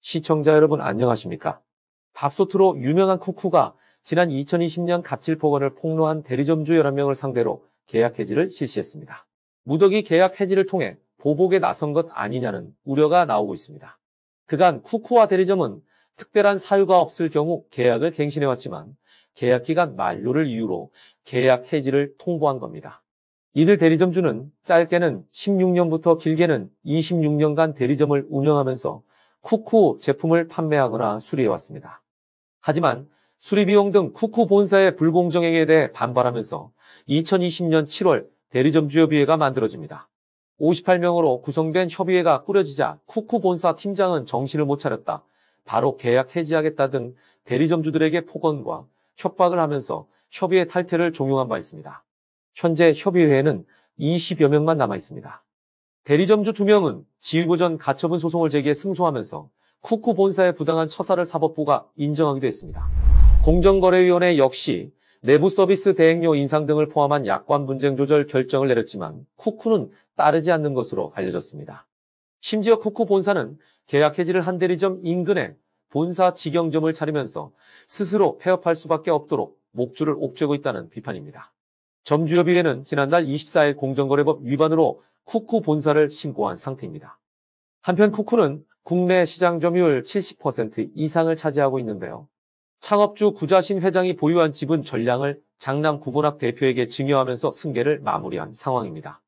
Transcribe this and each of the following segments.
시청자 여러분 안녕하십니까? 밥솥으로 유명한 쿠쿠가 지난 2020년 갑질폭언을 폭로한 대리점주 11명을 상대로 계약 해지를 실시했습니다. 무더기 계약 해지를 통해 보복에 나선 것 아니냐는 우려가 나오고 있습니다. 그간 쿠쿠와 대리점은 특별한 사유가 없을 경우 계약을 갱신해왔지만 계약기간 만료를 이유로 계약 해지를 통보한 겁니다. 이들 대리점주는 짧게는 16년부터 길게는 26년간 대리점을 운영하면서 쿠쿠 제품을 판매하거나 수리해왔습니다. 하지만 수리 비용 등 쿠쿠 본사의 불공정행위에 대해 반발하면서 2020년 7월 대리점주 협의회가 만들어집니다. 58명으로 구성된 협의회가 꾸려지자 쿠쿠 본사 팀장은 정신을 못 차렸다. 바로 계약 해지하겠다 등 대리점주들에게 폭언과 협박을 하면서 협의회 탈퇴를 종용한 바 있습니다. 현재 협의회에는 20여 명만 남아 있습니다. 대리점주 2명은 지휘부 전 가처분 소송을 제기해 승소하면서 쿠쿠 본사의 부당한 처사를 사법부가 인정하기도 했습니다. 공정거래위원회 역시 내부 서비스 대행료 인상 등을 포함한 약관 분쟁 조절 결정을 내렸지만 쿠쿠는 따르지 않는 것으로 알려졌습니다. 심지어 쿠쿠 본사는 계약 해지를 한 대리점 인근에 본사 직영점을 차리면서 스스로 폐업할 수밖에 없도록 목줄을 옥죄고 있다는 비판입니다. 점주협의회는 지난달 24일 공정거래법 위반으로 쿠쿠 본사를 신고한 상태입니다. 한편 쿠쿠는 국내 시장 점유율 70% 이상을 차지하고 있는데요. 창업주 구자신 회장이 보유한 지분 전량을 장남 구본학 대표에게 증여하면서 승계를 마무리한 상황입니다.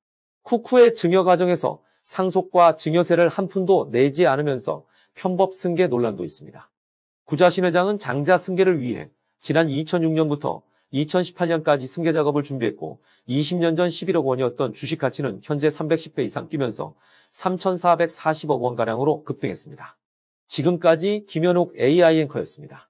쿠쿠의 증여 과정에서 상속과 증여세를 한 푼도 내지 않으면서 편법 승계 논란도 있습니다. 구자신 회장은 장자 승계를 위해 지난 2006년부터 2018년까지 승계 작업을 준비했고 20년 전 11억 원이었던 주식 가치는 현재 310배 이상 뛰면서 3,440억 원가량으로 급등했습니다. 지금까지 김현욱 AI앵커였습니다.